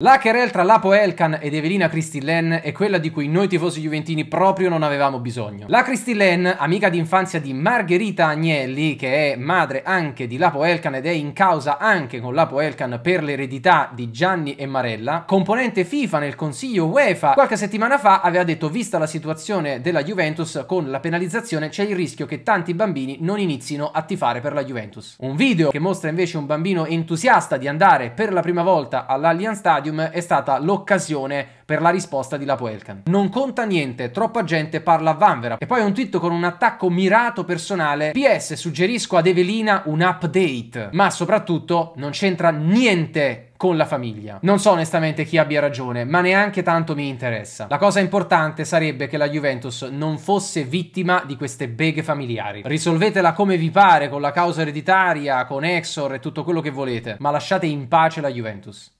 La querel tra Lapo Elkan ed Evelina Cristillen è quella di cui noi tifosi juventini proprio non avevamo bisogno. La Cristillen, amica d'infanzia di Margherita Agnelli, che è madre anche di Lapo Elkan ed è in causa anche con Lapo Elkan per l'eredità di Gianni e Marella, componente FIFA nel consiglio UEFA, qualche settimana fa aveva detto vista la situazione della Juventus con la penalizzazione c'è il rischio che tanti bambini non inizino a tifare per la Juventus. Un video che mostra invece un bambino entusiasta di andare per la prima volta all'Allianz Stadio stadium è stata l'occasione per la risposta di Lapoelkan. Non conta niente, troppa gente parla a Vanvera. E poi un tweet con un attacco mirato personale. PS suggerisco ad Evelina un update, ma soprattutto non c'entra niente con la famiglia. Non so onestamente chi abbia ragione, ma neanche tanto mi interessa. La cosa importante sarebbe che la Juventus non fosse vittima di queste beghe familiari. Risolvetela come vi pare, con la causa ereditaria, con Exor e tutto quello che volete, ma lasciate in pace la Juventus.